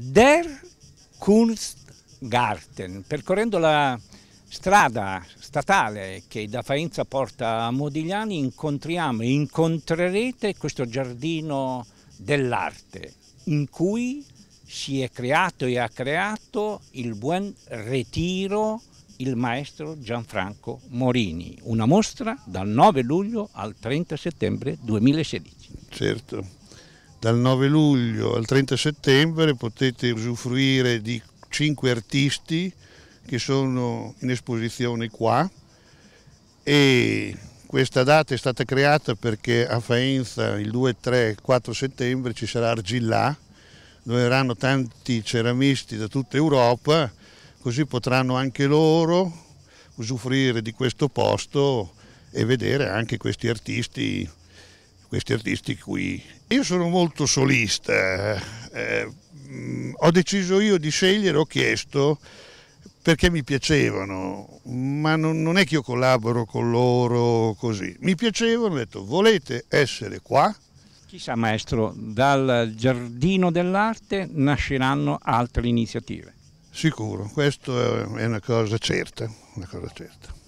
Der Kunstgarten, percorrendo la strada statale che da Faenza porta a Modigliani incontriamo e incontrerete questo giardino dell'arte in cui si è creato e ha creato il buon ritiro il maestro Gianfranco Morini, una mostra dal 9 luglio al 30 settembre 2016. Certo dal 9 luglio al 30 settembre potete usufruire di cinque artisti che sono in esposizione qua e questa data è stata creata perché a Faenza il 2, 3 4 settembre ci sarà Argillà dove verranno tanti ceramisti da tutta Europa così potranno anche loro usufruire di questo posto e vedere anche questi artisti questi artisti qui. Io sono molto solista, eh, eh mm, ho deciso io di scegliere, ho chiesto perché mi piacevano, ma non, non è che io collaboro con loro così. Mi piacevano, ho detto volete essere qua? Chissà maestro, dal giardino dell'arte nasceranno altre iniziative. Sicuro, questa è una cosa certa, una cosa certa.